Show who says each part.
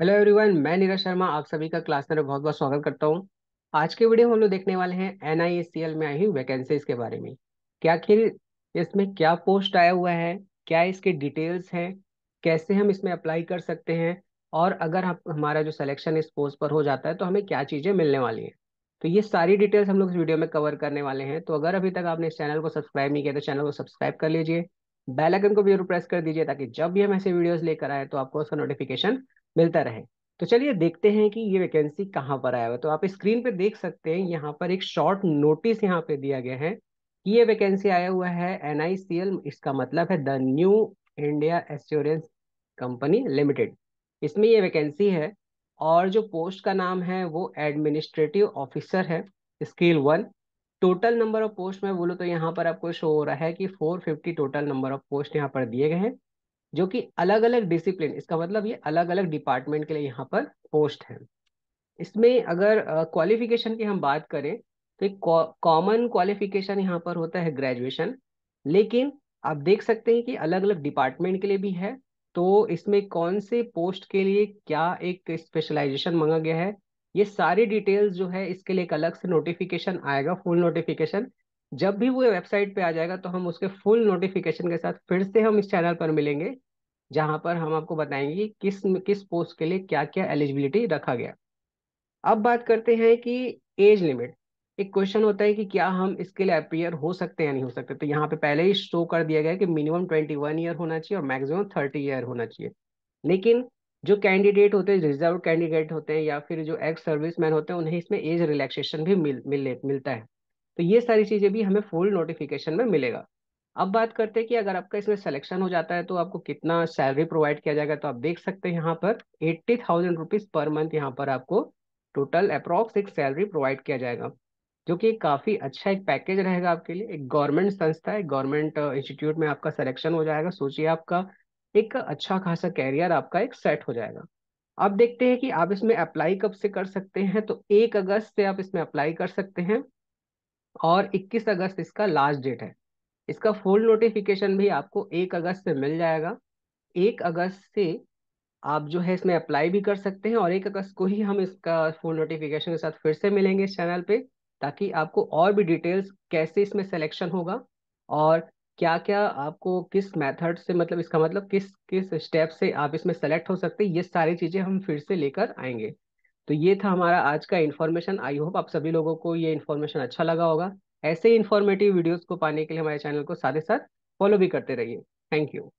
Speaker 1: hello everyone मैं नीरज शर्मा आप सभी का क्लास में बहुत बहुत स्वागत करता हूँ आज के वीडियो हम लोग देखने वाले हैं एन में आई हुई वैकेंसीज के बारे में क्या आखिर इसमें क्या पोस्ट आया हुआ है क्या इसके डिटेल्स हैं कैसे हम इसमें अप्लाई कर सकते हैं और अगर हम हमारा जो सिलेक्शन इस पोस्ट पर हो जाता है तो हमें क्या चीज़ें मिलने वाली हैं तो ये सारी डिटेल्स हम लोग इस वीडियो में कवर करने वाले हैं तो अगर अभी तक आपने इस चैनल को सब्सक्राइब नहीं किया तो चैनल को सब्सक्राइब कर लीजिए बेल आइकन को भी जरूर प्रेस कर दीजिए ताकि जब भी हम ऐसे वीडियोस लेकर आए तो आपको उसका नोटिफिकेशन मिलता रहे तो चलिए देखते हैं कि ये वैकेंसी कहाँ पर आया हुआ तो आप स्क्रीन पे देख सकते हैं यहाँ पर एक शॉर्ट नोटिस यहाँ पे दिया गया है कि ये वैकेंसी आया हुआ है एन इसका मतलब है the new India assurance company limited इसमें ये वैकेंसी है और जो पोस्ट का नाम है वो एडमिनिस्ट्रेटिव ऑफिसर है scale one total number of post में बोलो तो यहाँ पर आपको शो हो रहा है कि 450 टोटल नंबर ऑफ पोस्ट यहाँ पर दिए गए हैं जो कि अलग अलग डिसिप्लिन इसका मतलब ये अलग अलग डिपार्टमेंट के लिए यहाँ पर पोस्ट है इसमें अगर क्वालिफिकेशन की हम बात करें तो एक कॉमन क्वालिफिकेशन यहाँ पर होता है ग्रेजुएशन लेकिन आप देख सकते हैं कि अलग अलग डिपार्टमेंट के लिए भी है तो इसमें कौन से पोस्ट के लिए क्या एक स्पेशलाइजेशन मांगा गया है ये सारी डिटेल्स जो है इसके लिए एक अलग से नोटिफिकेशन आएगा फुल नोटिफिकेशन जब भी वो वेबसाइट पे आ जाएगा तो हम उसके फुल नोटिफिकेशन के साथ फिर से हम इस चैनल पर मिलेंगे जहां पर हम आपको बताएंगे किस किस पोस्ट के लिए क्या क्या एलिजिबिलिटी रखा गया अब बात करते हैं कि एज लिमिट एक क्वेश्चन होता है कि क्या हम इसके लिए अपियर हो सकते हैं या नहीं हो सकते तो यहाँ पे पहले ही शो कर दिया गया कि मिनिमम ट्वेंटी वन ईयर होना चाहिए और मैक्सिमम थर्टी ईयर होना चाहिए लेकिन जो कैंडिडेट होते हैं रिजर्व कैंडिडेट होते हैं या फिर जो एक्स सर्विस मैन होते हैं उन्हें इसमें एज रिलैक्सेशन भी मिल, मिल मिलता है तो ये सारी चीज़ें भी हमें फुल नोटिफिकेशन में मिलेगा अब बात करते हैं कि अगर आपका इसमें सिलेक्शन हो जाता है तो आपको कितना सैलरी प्रोवाइड किया जाएगा तो आप देख सकते हैं यहाँ पर eighty thousand rupees per month यहाँ पर आपको टोटल अप्रॉक्स एक सैलरी प्रोवाइड किया जाएगा जो कि काफ़ी अच्छा एक पैकेज रहेगा आपके लिए एक गवर्नमेंट संस्था एक गवर्नमेंट इंस्टीट्यूट uh, में आपका सिलेक्शन हो जाएगा सोचिए आपका एक अच्छा खासा कैरियर आपका एक सेट हो जाएगा अब देखते हैं कि आप इसमें अप्लाई कब से कर सकते हैं तो एक अगस्त से आप इसमें अप्लाई कर सकते हैं और 21 अगस्त इसका लास्ट डेट है इसका फुल नोटिफिकेशन भी आपको एक अगस्त से मिल जाएगा एक अगस्त से आप जो है इसमें अप्लाई भी कर सकते हैं और एक अगस्त को ही हम इसका फुल नोटिफिकेशन के साथ फिर से मिलेंगे इस चैनल पे ताकि आपको और भी डिटेल्स कैसे इसमें सिलेक्शन होगा और क्या क्या आपको किस मेथड से मतलब इसका मतलब किस किस स्टेप से आप इसमें सेलेक्ट हो सकते हैं ये सारी चीज़ें हम फिर से लेकर आएंगे तो ये था हमारा आज का इन्फॉर्मेशन आई होप आप सभी लोगों को ये इन्फॉर्मेशन अच्छा लगा होगा ऐसे इन्फॉर्मेटिव वीडियोस को पाने के लिए हमारे चैनल को साथ ही साथ फॉलो भी करते रहिए थैंक यू